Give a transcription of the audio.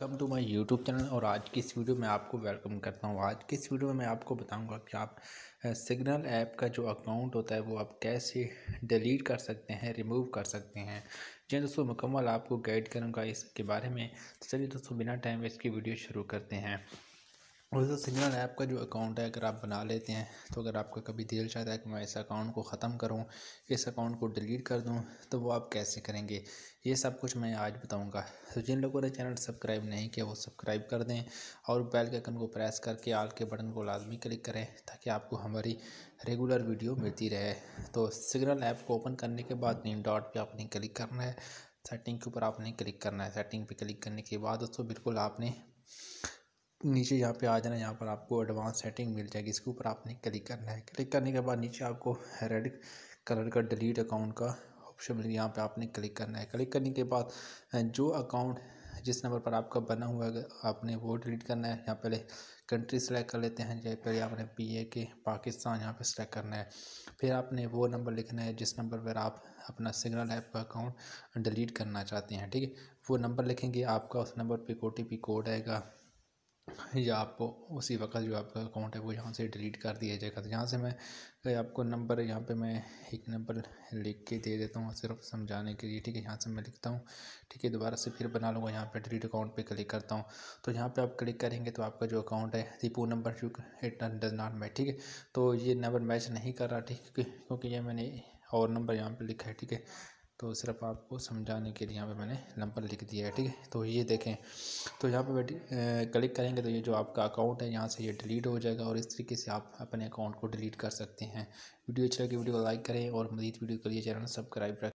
welcome to my YouTube channel और आज की इस वीडियो में आपको वेलकम करता हूँ आज की इस वीडियो में मैं आपको बताऊँगा कि आप सिग्नल ऐप का जो अकाउंट होता है वो आप कैसे डिलीट कर सकते हैं रिमूव कर सकते हैं जी हाँ दोस्तों मुकम्मल आपको गाइड करूँगा इसके बारे में तो चलिए दोस्तों बिना टाइम वेस्ट की वीडियो शुरू करते हैं और सिग्नल ऐप का जो अकाउंट है अगर आप बना लेते हैं तो अगर आपका कभी दिल चाहता है कि मैं इस अकाउंट को ख़त्म करूं इस अकाउंट को डिलीट कर दूं तो वो आप कैसे करेंगे ये सब कुछ मैं आज बताऊंगा तो जिन लोगों ने चैनल सब्सक्राइब नहीं किया वो सब्सक्राइब कर दें और बेल के आइकन को प्रेस करके आल के बटन को लाजमी क्लिक करें ताकि आपको हमारी रेगुलर वीडियो मिलती रहे तो सिग्नल ऐप को ओपन करने के बाद नीम डॉट पर आपने क्लिक करना है सेटिंग के ऊपर आपने क्लिक करना है सेटिंग पर क्लिक करने के बाद दोस्तों बिल्कुल आपने नीचे यहाँ पे आ जाना यहाँ पर आपको एडवांस सेटिंग मिल जाएगी इसके ऊपर आपने क्लिक करना है क्लिक करने के बाद नीचे आपको रेड कलर का डिलीट अकाउंट का ऑप्शन मिल यहाँ पर आपने क्लिक करना है क्लिक करने के बाद जो अकाउंट जिस नंबर पर आपका बना हुआ है आपने वो डिलीट करना है यहाँ पहले कंट्री सेलेक्ट कर लेते हैं जैसे पहले आपने पी ए के पाकिस्तान यहाँ पे सेलेक्ट करना है फिर आपने वो नंबर लिखना है जिस नंबर पर आप अपना सिग्नल ऐप का अकाउंट डिलीट करना चाहते हैं ठीक है वो नंबर लिखेंगे आपका उस नंबर पे ओ कोड आएगा या आपको उसी वक्त जो आपका अकाउंट है वो यहाँ से डिलीट कर दिया जाएगा तो यहाँ से मैं तो आपको नंबर यहाँ पे मैं एक नंबर लिख के दे देता हूँ सिर्फ समझाने के लिए ठीक है यहाँ से मैं लिखता हूँ ठीक है दोबारा से फिर बना लूँगा यहाँ पे डिलीट अकाउंट पे क्लिक करता हूँ तो यहाँ पे आप क्लिक करेंगे तो आपका जो अकाउंट है रिपो नंबर शू इट डज नॉट मैच ठीक है तो ये नंबर मैच नहीं कर रहा ठीक है क्योंकि ये मैंने और नंबर यहाँ पर लिखा है ठीक है तो सिर्फ आपको समझाने के लिए यहाँ पे मैंने नंबर लिख दिया है ठीक है तो ये देखें तो यहाँ पे क्लिक करेंगे तो ये जो आपका अकाउंट है यहाँ से ये डिलीट हो जाएगा और इस तरीके से आप अपने अकाउंट को डिलीट कर सकते हैं वीडियो अच्छा लगे वीडियो को लाइक करें और मजीद वीडियो के लिए चैनल सब्सक्राइब रखें